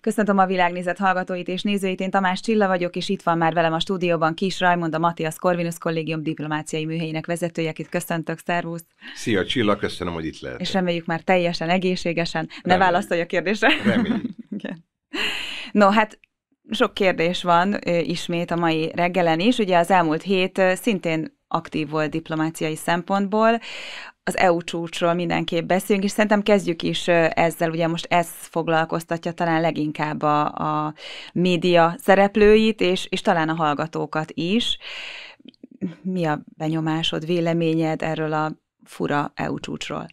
Köszöntöm a világnézet hallgatóit és nézőit, én Tamás Csilla vagyok, és itt van már velem a stúdióban Kis Rajmond, a Matthias Corvinus Kollégium diplomáciai műhelyének vezetője, akit köszöntök, szervusz! Szia Csilla, köszönöm, hogy itt lehet. És reméljük már teljesen egészségesen, ne Remény. válaszolj a kérdésre. No, hát sok kérdés van ismét a mai reggelen is. Ugye az elmúlt hét szintén aktív volt diplomáciai szempontból. Az EU csúcsról mindenképp beszélünk, és szerintem kezdjük is ezzel, ugye most ez foglalkoztatja talán leginkább a, a média szereplőit, és, és talán a hallgatókat is. Mi a benyomásod, véleményed erről a fura EU csúcsról?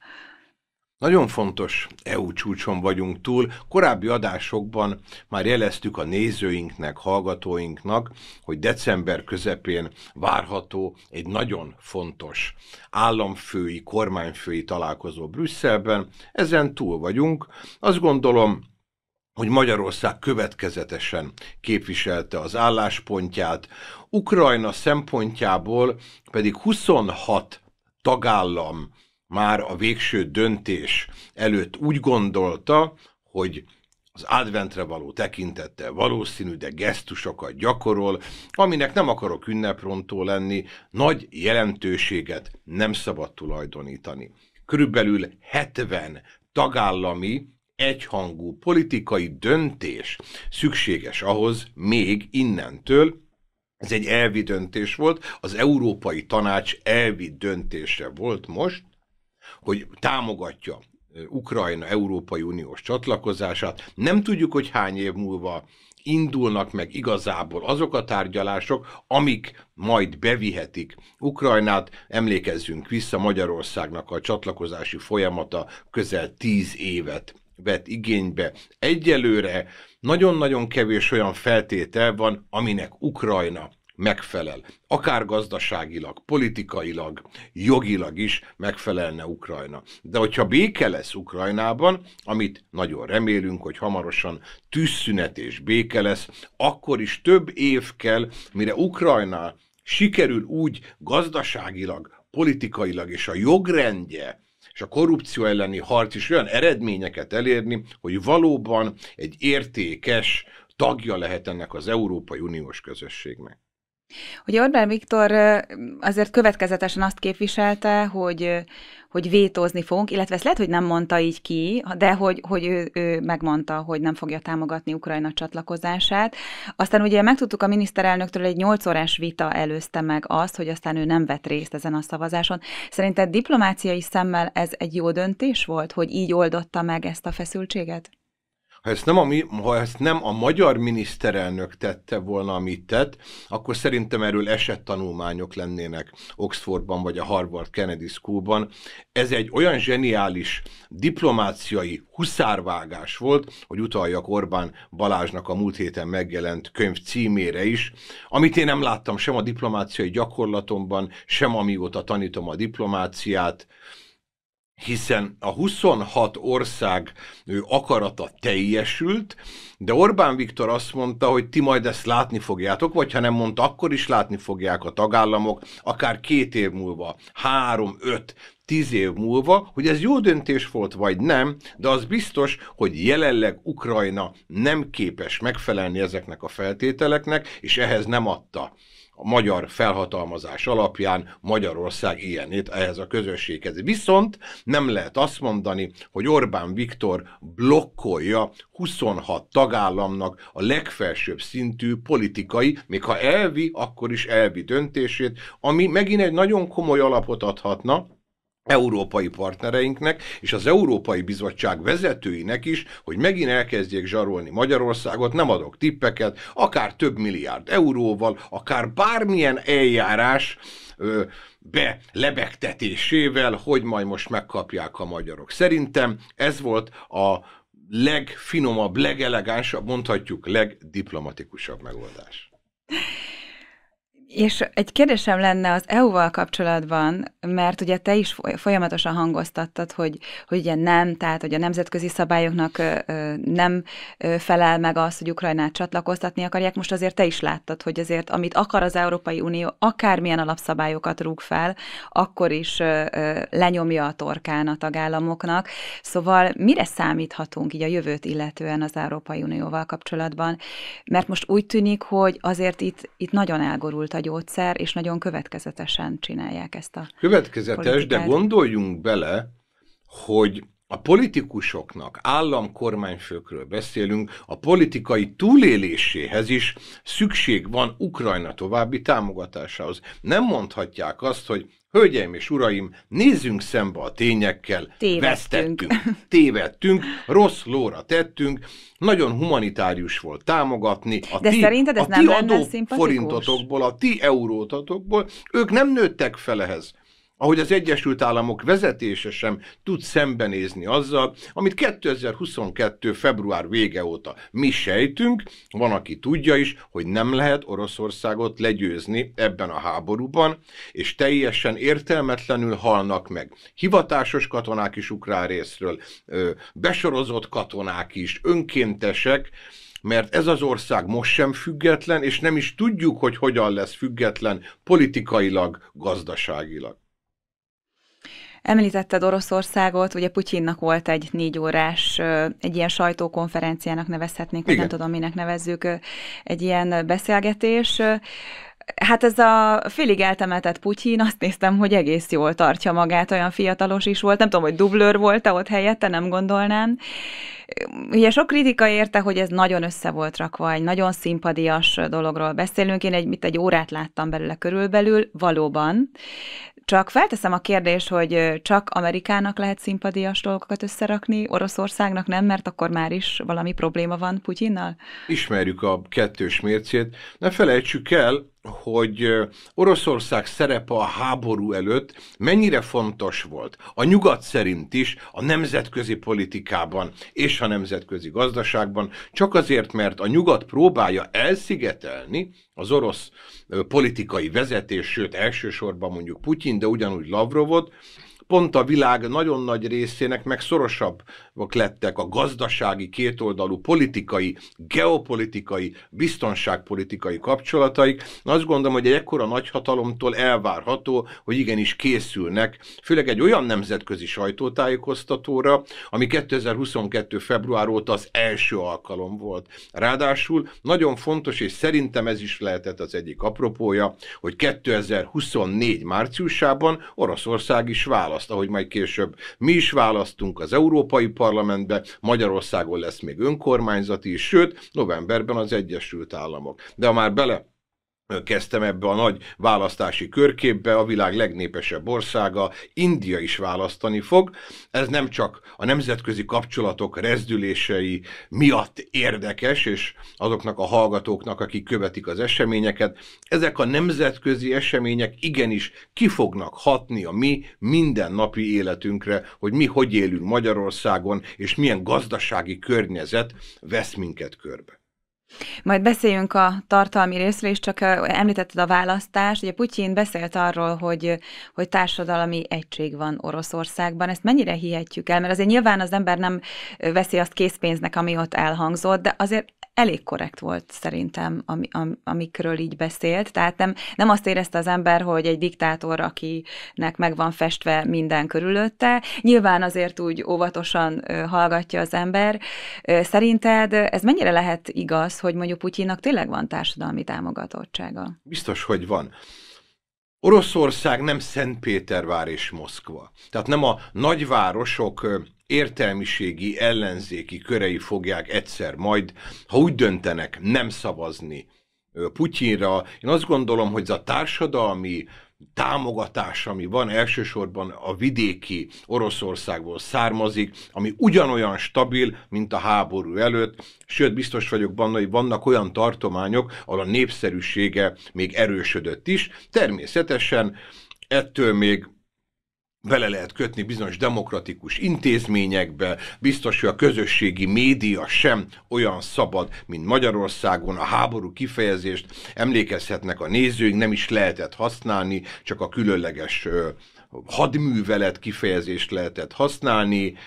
Nagyon fontos EU csúcson vagyunk túl. Korábbi adásokban már jeleztük a nézőinknek, hallgatóinknak, hogy december közepén várható egy nagyon fontos államfői, kormányfői találkozó Brüsszelben. Ezen túl vagyunk. Azt gondolom, hogy Magyarország következetesen képviselte az álláspontját, Ukrajna szempontjából pedig 26 tagállam már a végső döntés előtt úgy gondolta, hogy az adventre való tekintette valószínű, de gesztusokat gyakorol, aminek nem akarok ünneprontó lenni, nagy jelentőséget nem szabad tulajdonítani. Körülbelül 70 tagállami egyhangú politikai döntés szükséges ahhoz még innentől, ez egy elvi döntés volt, az Európai Tanács elvi döntése volt most, hogy támogatja Ukrajna Európai Uniós csatlakozását. Nem tudjuk, hogy hány év múlva indulnak meg igazából azok a tárgyalások, amik majd bevihetik Ukrajnát. Emlékezzünk vissza, Magyarországnak a csatlakozási folyamata közel tíz évet vett igénybe. Egyelőre nagyon-nagyon kevés olyan feltétel van, aminek Ukrajna megfelel. Akár gazdaságilag, politikailag, jogilag is megfelelne Ukrajna. De hogyha béke lesz Ukrajnában, amit nagyon remélünk, hogy hamarosan tűzszünet és béke lesz, akkor is több év kell, mire Ukrajna sikerül úgy gazdaságilag, politikailag és a jogrendje, és a korrupció elleni harc is olyan eredményeket elérni, hogy valóban egy értékes tagja lehet ennek az Európai Uniós közösségnek. Ugye Orbán Viktor azért következetesen azt képviselte, hogy, hogy vétózni fogunk, illetve ezt lehet, hogy nem mondta így ki, de hogy, hogy ő, ő megmondta, hogy nem fogja támogatni Ukrajna csatlakozását. Aztán ugye megtudtuk a miniszterelnöktől, egy 8 órás vita előzte meg azt, hogy aztán ő nem vett részt ezen a szavazáson. Szerinted diplomáciai szemmel ez egy jó döntés volt, hogy így oldotta meg ezt a feszültséget? ha ezt, nem a ha ezt nem a magyar miniszterelnök tette volna, amit tett, akkor szerintem erről esettanulmányok lennének Oxfordban vagy a Harvard Kennedy Schoolban. Ez egy olyan zseniális diplomáciai huszárvágás volt, hogy utaljak Orbán Balázsnak a múlt héten megjelent könyv címére is, amit én nem láttam sem a diplomáciai gyakorlatomban, sem amióta tanítom a diplomáciát hiszen a 26 ország ő akarata teljesült, de Orbán Viktor azt mondta, hogy ti majd ezt látni fogjátok, vagy ha nem mondta, akkor is látni fogják a tagállamok, akár két év múlva, három, öt, tíz év múlva, hogy ez jó döntés volt, vagy nem, de az biztos, hogy jelenleg Ukrajna nem képes megfelelni ezeknek a feltételeknek, és ehhez nem adta a magyar felhatalmazás alapján Magyarország ilyenét ehhez a közösséghez. Viszont nem lehet azt mondani, hogy Orbán Viktor blokkolja 26 tagállamnak a legfelsőbb szintű politikai, még ha elvi, akkor is elvi döntését, ami megint egy nagyon komoly alapot adhatna, európai partnereinknek és az Európai Bizottság vezetőinek is, hogy megint elkezdjék zsarolni Magyarországot, nem adok tippeket, akár több milliárd euróval, akár bármilyen eljárás ö, be lebegtetésével, hogy majd most megkapják a magyarok. Szerintem ez volt a legfinomabb, legelegánsabb, mondhatjuk legdiplomatikusabb megoldás. És egy kérdésem lenne az EU-val kapcsolatban, mert ugye te is folyamatosan hangoztattad, hogy, hogy ugye nem, tehát hogy a nemzetközi szabályoknak nem felel meg az, hogy Ukrajnát csatlakoztatni akarják. Most azért te is láttad, hogy azért amit akar az Európai Unió, akármilyen alapszabályokat rúg fel, akkor is lenyomja a torkán a tagállamoknak. Szóval mire számíthatunk így a jövőt illetően az Európai Unióval kapcsolatban? Mert most úgy tűnik, hogy azért itt, itt nagyon elgorult a gyógyszer, és nagyon következetesen csinálják ezt a Következetes, politikát. de gondoljunk bele, hogy a politikusoknak, államkormányfőkről beszélünk, a politikai túléléséhez is szükség van Ukrajna további támogatásához. Nem mondhatják azt, hogy Hölgyeim és uraim, nézzünk szembe a tényekkel, tévedtünk. vesztettünk, tévedtünk, rossz lóra tettünk, nagyon humanitárius volt támogatni. A De ti, szerinted ez a nem ti adó forintotokból, a ti eurótatokból, ők nem nőttek fel ehhez ahogy az Egyesült Államok vezetése sem tud szembenézni azzal, amit 2022. február vége óta mi sejtünk, van, aki tudja is, hogy nem lehet Oroszországot legyőzni ebben a háborúban, és teljesen értelmetlenül halnak meg. Hivatásos katonák is ukrán részről, besorozott katonák is, önkéntesek, mert ez az ország most sem független, és nem is tudjuk, hogy hogyan lesz független politikailag, gazdaságilag. Említetted Oroszországot, ugye Putyinnak volt egy négy órás, egy ilyen sajtókonferenciának nevezhetnénk, vagy nem tudom, minek nevezzük, egy ilyen beszélgetés. Hát ez a félig eltemetett Putyin, azt néztem, hogy egész jól tartja magát, olyan fiatalos is volt, nem tudom, hogy dublőr volt-e ott helyette, nem gondolnám. Ugye sok kritika érte, hogy ez nagyon össze volt rakva, egy nagyon szimpadias dologról beszélünk. Én egy, mit egy órát láttam belőle körülbelül, valóban. Csak felteszem a kérdést, hogy csak Amerikának lehet szimpadias dolgokat összerakni, Oroszországnak nem, mert akkor már is valami probléma van Putyinnal? Ismerjük a kettős mércét. Ne felejtsük el, hogy Oroszország szerepe a háború előtt mennyire fontos volt, a nyugat szerint is, a nemzetközi politikában, és és a nemzetközi gazdaságban, csak azért, mert a nyugat próbálja elszigetelni az orosz politikai vezetés, sőt elsősorban mondjuk Putyin, de ugyanúgy Lavrovot, pont a világ nagyon nagy részének meg szorosabbak lettek a gazdasági, kétoldalú, politikai, geopolitikai, biztonságpolitikai kapcsolataik. Azt gondolom, hogy egy ekkora nagyhatalomtól elvárható, hogy igenis készülnek, főleg egy olyan nemzetközi sajtótájékoztatóra, ami 2022. február óta az első alkalom volt. Ráadásul nagyon fontos, és szerintem ez is lehetett az egyik apropója, hogy 2024 márciusában Oroszország is választ választ, ahogy majd később mi is választunk az Európai Parlamentbe, Magyarországon lesz még önkormányzati is, sőt, novemberben az Egyesült Államok. De ha már bele kezdtem ebbe a nagy választási körképbe, a világ legnépesebb országa, India is választani fog. Ez nem csak a nemzetközi kapcsolatok rezdülései miatt érdekes, és azoknak a hallgatóknak, akik követik az eseményeket, ezek a nemzetközi események igenis ki fognak hatni a mi mindennapi életünkre, hogy mi hogy élünk Magyarországon, és milyen gazdasági környezet vesz minket körbe. Majd beszéljünk a tartalmi részről is, csak említetted a választást. Ugye Putyin beszélt arról, hogy, hogy társadalmi egység van Oroszországban. Ezt mennyire hihetjük el? Mert azért nyilván az ember nem veszi azt készpénznek, ami ott elhangzott, de azért elég korrekt volt szerintem, ami, am, amikről így beszélt. Tehát nem, nem azt érezte az ember, hogy egy diktátor, akinek meg van festve minden körülötte. Nyilván azért úgy óvatosan hallgatja az ember. Szerinted ez mennyire lehet igaz, hogy mondjuk Putyinak tényleg van társadalmi támogatottsága? Biztos, hogy van. Oroszország nem Szentpétervár és Moszkva. Tehát nem a nagyvárosok értelmiségi, ellenzéki körei fogják egyszer majd, ha úgy döntenek, nem szavazni Putyinra. Én azt gondolom, hogy ez a társadalmi támogatás, ami van, elsősorban a vidéki Oroszországból származik, ami ugyanolyan stabil, mint a háború előtt, sőt, biztos vagyok benne, hogy vannak olyan tartományok, ahol a népszerűsége még erősödött is. Természetesen ettől még bele lehet kötni bizonyos demokratikus intézményekbe, biztos, hogy a közösségi média sem olyan szabad, mint Magyarországon, a háború kifejezést emlékezhetnek a nézőink, nem is lehetett használni, csak a különleges hadművelet kifejezést lehetett használni,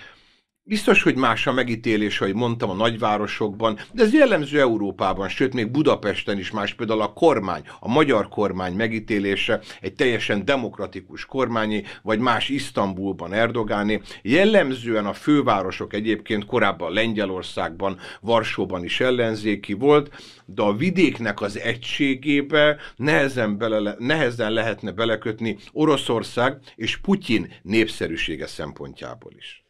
Biztos, hogy más a megítélés, ahogy mondtam, a nagyvárosokban, de ez jellemző Európában, sőt, még Budapesten is más, például a kormány, a magyar kormány megítélése, egy teljesen demokratikus kormányi, vagy más Isztambulban, Erdogáné. Jellemzően a fővárosok egyébként korábban Lengyelországban, Varsóban is ellenzéki volt, de a vidéknek az egységébe nehezen, bele, nehezen lehetne belekötni Oroszország és Putyin népszerűsége szempontjából is.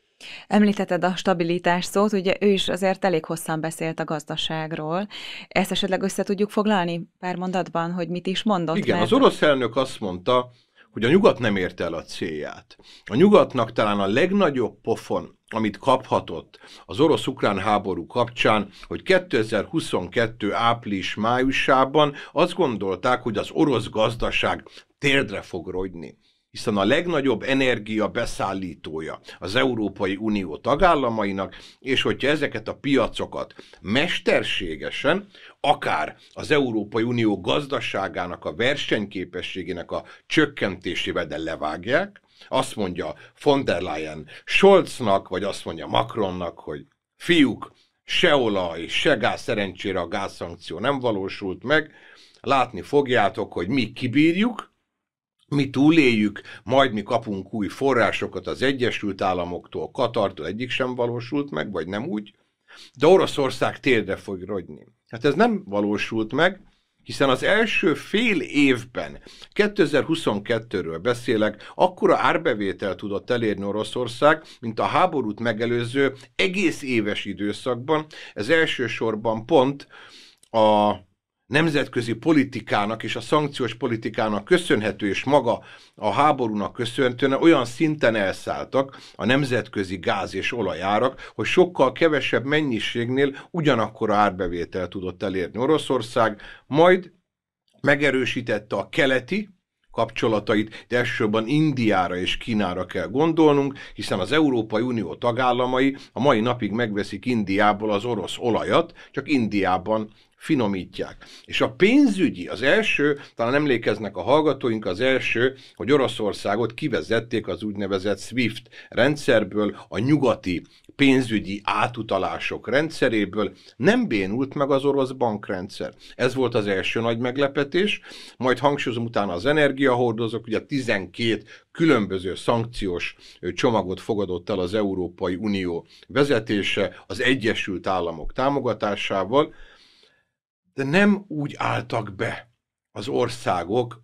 Említetted a stabilitás szót, ugye ő is azért elég hosszan beszélt a gazdaságról. Ezt esetleg össze tudjuk foglalni pár mondatban, hogy mit is mondott? Igen, mert... az orosz elnök azt mondta, hogy a nyugat nem érte el a célját. A nyugatnak talán a legnagyobb pofon, amit kaphatott az orosz-ukrán háború kapcsán, hogy 2022. április-májusában azt gondolták, hogy az orosz gazdaság térdre fog rogyni hiszen a legnagyobb energia beszállítója az Európai Unió tagállamainak, és hogyha ezeket a piacokat mesterségesen, akár az Európai Unió gazdaságának, a versenyképességének a csökkentésével, de levágják, azt mondja von der Leyen Scholznak, vagy azt mondja Macronnak, hogy fiúk, se olaj, se gáz, szerencsére a gázszankció nem valósult meg, látni fogjátok, hogy mi kibírjuk, mi túléljük, majd mi kapunk új forrásokat az Egyesült Államoktól, Katartól, egyik sem valósult meg, vagy nem úgy, de Oroszország térdre fog rogyni. Hát ez nem valósult meg, hiszen az első fél évben, 2022-ről beszélek, akkora árbevétel tudott elérni Oroszország, mint a háborút megelőző egész éves időszakban, ez elsősorban pont a nemzetközi politikának és a szankciós politikának köszönhető, és maga a háborúnak köszönhetően olyan szinten elszálltak a nemzetközi gáz és olajárak, hogy sokkal kevesebb mennyiségnél ugyanakkora árbevétel tudott elérni Oroszország, majd megerősítette a keleti, kapcsolatait, de elsősorban Indiára és Kínára kell gondolnunk, hiszen az Európai Unió tagállamai a mai napig megveszik Indiából az orosz olajat, csak Indiában finomítják. És a pénzügyi, az első, talán emlékeznek a hallgatóink, az első, hogy Oroszországot kivezették az úgynevezett SWIFT rendszerből, a nyugati pénzügyi átutalások rendszeréből, nem bénult meg az orosz bankrendszer. Ez volt az első nagy meglepetés, majd hangsúlyozom utána az energiahordozók, ugye 12 különböző szankciós csomagot fogadott el az Európai Unió vezetése az Egyesült Államok támogatásával, de nem úgy álltak be az országok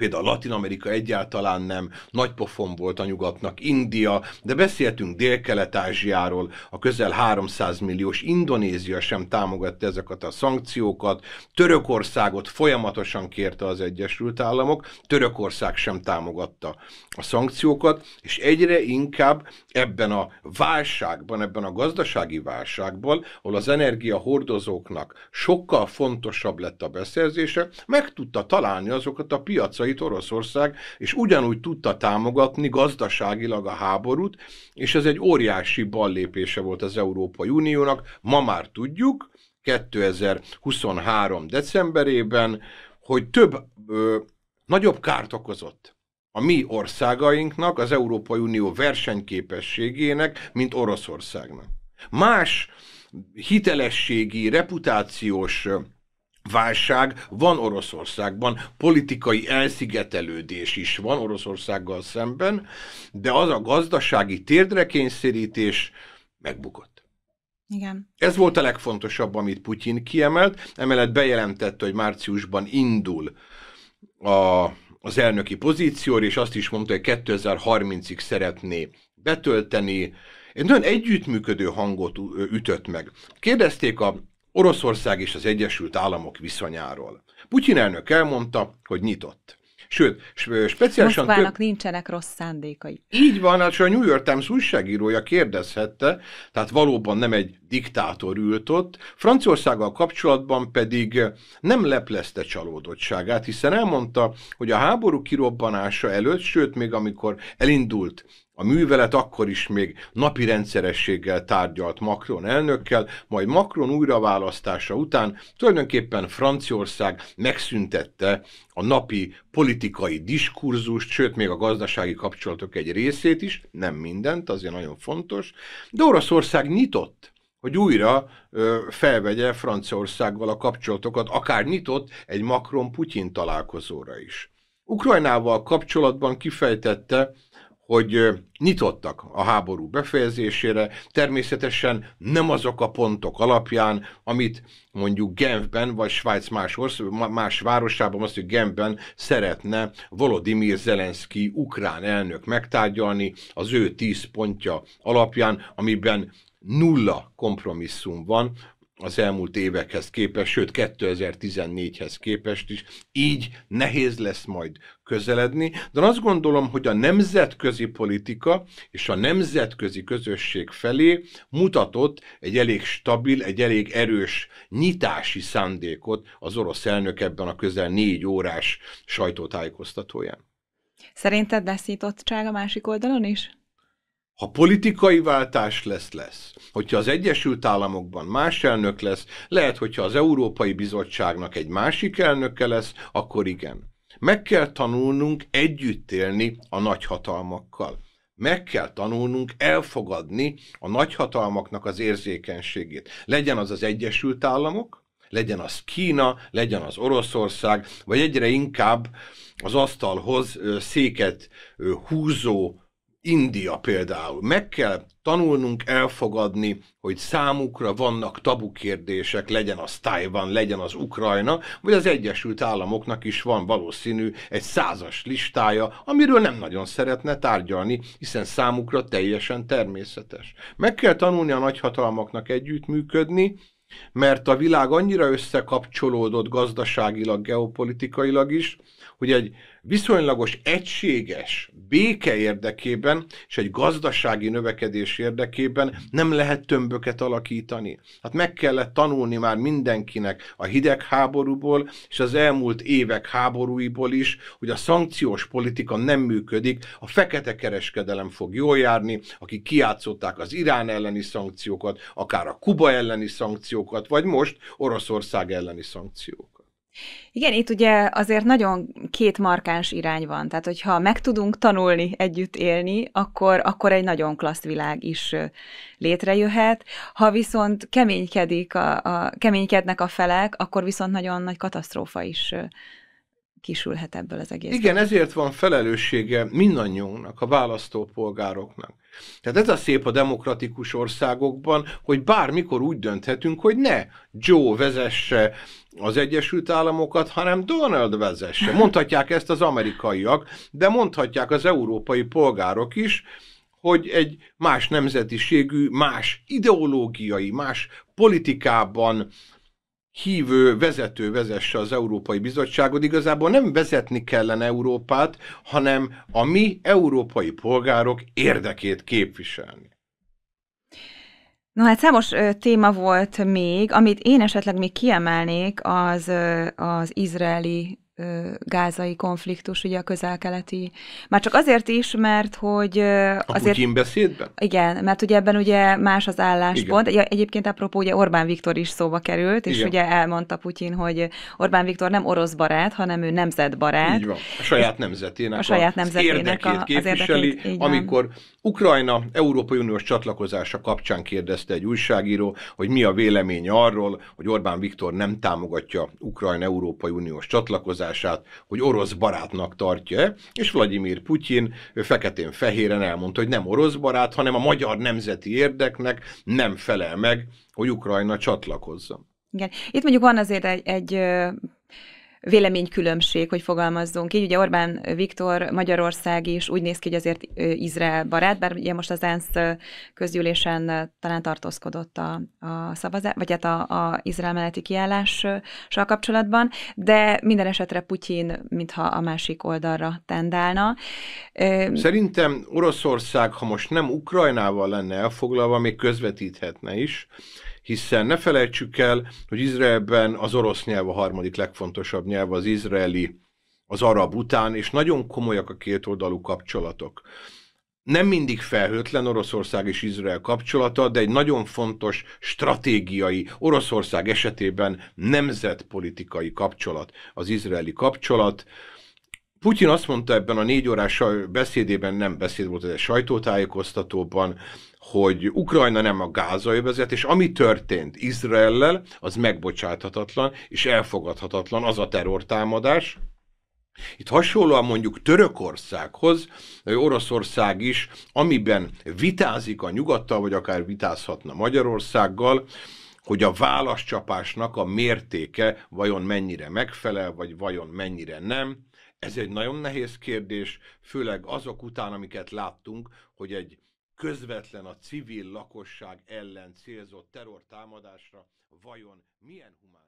Például Latin-Amerika egyáltalán nem, nagy pofon volt a nyugatnak, India, de beszéltünk Dél-Kelet-Ázsiáról, a közel 300 milliós Indonézia sem támogatta ezeket a szankciókat, Törökországot folyamatosan kérte az Egyesült Államok, Törökország sem támogatta a szankciókat, és egyre inkább ebben a válságban, ebben a gazdasági válságban, ahol az energiahordozóknak sokkal fontosabb lett a beszerzése, meg tudta találni azokat a piacai, országait Oroszország, és ugyanúgy tudta támogatni gazdaságilag a háborút, és ez egy óriási ballépése volt az Európai Uniónak. Ma már tudjuk, 2023. decemberében, hogy több, ö, nagyobb kárt okozott a mi országainknak, az Európai Unió versenyképességének, mint Oroszországnak. Más hitelességi, reputációs válság van Oroszországban, politikai elszigetelődés is van Oroszországgal szemben, de az a gazdasági térdre kényszerítés megbukott. Igen. Ez volt a legfontosabb, amit Putyin kiemelt, emellett bejelentette, hogy márciusban indul a, az elnöki pozícióra, és azt is mondta, hogy 2030-ig szeretné betölteni. Egy nagyon együttműködő hangot ütött meg. Kérdezték a Oroszország és az Egyesült Államok viszonyáról. Putyin elnök elmondta, hogy nyitott. Sőt, speciálisan... Moszkvának több... nincsenek rossz szándékai. Így van, hát a New York Times újságírója kérdezhette, tehát valóban nem egy diktátor ült ott, Franciaországgal kapcsolatban pedig nem leplezte csalódottságát, hiszen elmondta, hogy a háború kirobbanása előtt, sőt, még amikor elindult a művelet akkor is még napi rendszerességgel tárgyalt Macron elnökkel, majd Macron újraválasztása után tulajdonképpen Franciaország megszüntette a napi politikai diskurzust, sőt még a gazdasági kapcsolatok egy részét is, nem mindent, azért nagyon fontos, de Oroszország nyitott hogy újra ö, felvegye Franciaországgal a kapcsolatokat, akár nyitott egy Macron-Putyin találkozóra is. Ukrajnával kapcsolatban kifejtette, hogy nyitottak a háború befejezésére, természetesen nem azok a pontok alapján, amit mondjuk Genfben vagy Svájc más, orsz, más városában, azt, hogy Genfben szeretne Volodymyr Zelenszky ukrán elnök megtárgyalni az ő tíz pontja alapján, amiben nulla kompromisszum van az elmúlt évekhez képest, sőt 2014-hez képest is, így nehéz lesz majd közeledni, de azt gondolom, hogy a nemzetközi politika és a nemzetközi közösség felé mutatott egy elég stabil, egy elég erős nyitási szándékot az orosz elnök ebben a közel négy órás sajtótájékoztatóján. Szerinted lesz nyitottság a másik oldalon is? Ha politikai váltás lesz, lesz. Hogyha az Egyesült Államokban más elnök lesz, lehet, hogyha az Európai Bizottságnak egy másik elnöke lesz, akkor igen. Meg kell tanulnunk együtt élni a nagyhatalmakkal. Meg kell tanulnunk elfogadni a nagyhatalmaknak az érzékenységét. Legyen az az Egyesült Államok, legyen az Kína, legyen az Oroszország, vagy egyre inkább az asztalhoz széket húzó India például. Meg kell tanulnunk elfogadni, hogy számukra vannak tabu kérdések, legyen az Taiwan, legyen az Ukrajna, vagy az Egyesült Államoknak is van valószínű egy százas listája, amiről nem nagyon szeretne tárgyalni, hiszen számukra teljesen természetes. Meg kell tanulni a nagyhatalmaknak együttműködni, mert a világ annyira összekapcsolódott gazdaságilag, geopolitikailag is, hogy egy viszonylagos egységes béke érdekében és egy gazdasági növekedés érdekében nem lehet tömböket alakítani. Hát meg kellett tanulni már mindenkinek a hidegháborúból és az elmúlt évek háborúiból is, hogy a szankciós politika nem működik, a fekete kereskedelem fog jól járni, akik kiátszották az Irán elleni szankciókat, akár a Kuba elleni szankciókat, vagy most Oroszország elleni szankciók. Igen, itt ugye azért nagyon két markáns irány van, tehát hogyha meg tudunk tanulni együtt élni, akkor, akkor egy nagyon klassz világ is létrejöhet. Ha viszont keménykedik a, a, keménykednek a felek, akkor viszont nagyon nagy katasztrófa is kisülhet ebből az egész. Igen, ezért van felelőssége mindannyiunknak, a választópolgároknak. Tehát ez a szép a demokratikus országokban, hogy bármikor úgy dönthetünk, hogy ne Joe vezesse az Egyesült Államokat, hanem Donald vezesse. Mondhatják ezt az amerikaiak, de mondhatják az európai polgárok is, hogy egy más nemzetiségű, más ideológiai, más politikában hívő vezető vezesse az Európai Bizottságot. Igazából nem vezetni kellene Európát, hanem a mi európai polgárok érdekét képviselni. No hát számos ö, téma volt még, amit én esetleg még kiemelnék, az ö, az izraeli gázai konfliktus, ugye a közelkeleti. Már csak azért is, mert hogy... A azért, Putin beszédben? Igen, mert ugye ebben ugye más az álláspont. Igen. Egyébként apropó, ugye Orbán Viktor is szóba került, és igen. ugye elmondta Putyin, hogy Orbán Viktor nem orosz barát, hanem ő nemzetbarát. Így van. A saját nemzetének a, a saját nemzetének az érdekét képviseli, a, az érdekét, amikor Ukrajna Európai Uniós csatlakozása kapcsán kérdezte egy újságíró, hogy mi a vélemény arról, hogy Orbán Viktor nem támogatja Ukrajna Európai Uniós csatlakozását, hogy orosz barátnak tartja és Vladimir Putyin feketén-fehéren elmondta, hogy nem orosz barát, hanem a magyar nemzeti érdeknek nem felel meg, hogy Ukrajna csatlakozzon. Igen. Itt mondjuk van azért egy, egy véleménykülönbség, hogy fogalmazzunk így. Ugye Orbán Viktor Magyarország is úgy néz ki, hogy azért Izrael barát, bár ugye most az ENSZ közgyűlésen talán tartózkodott a, a szavazás, vagy hát a, a Izrael melletti kiállással kapcsolatban, de minden esetre Putyin, mintha a másik oldalra tendálna. Szerintem Oroszország, ha most nem Ukrajnával lenne elfoglalva, még közvetíthetne is, hiszen ne felejtsük el, hogy Izraelben az orosz nyelv a harmadik legfontosabb nyelv, az izraeli, az arab után, és nagyon komolyak a két oldalú kapcsolatok. Nem mindig felhőtlen Oroszország és Izrael kapcsolata, de egy nagyon fontos stratégiai, Oroszország esetében nemzetpolitikai kapcsolat, az izraeli kapcsolat. Putyin azt mondta ebben a négy órás beszédében, nem beszéd volt, ez egy sajtótájékoztatóban, hogy Ukrajna nem a gázai, vezet, és ami történt Izraellel, az megbocsáthatatlan és elfogadhatatlan, az a terrortámadás, itt hasonlóan mondjuk Törökországhoz, Oroszország is, amiben vitázik a nyugattal, vagy akár vitázhatna Magyarországgal, hogy a válaszcsapásnak a mértéke vajon mennyire megfelel, vagy vajon mennyire nem. Ez egy nagyon nehéz kérdés, főleg azok után, amiket láttunk, hogy egy közvetlen a civil lakosság ellen célzott terrortámadásra vajon milyen humán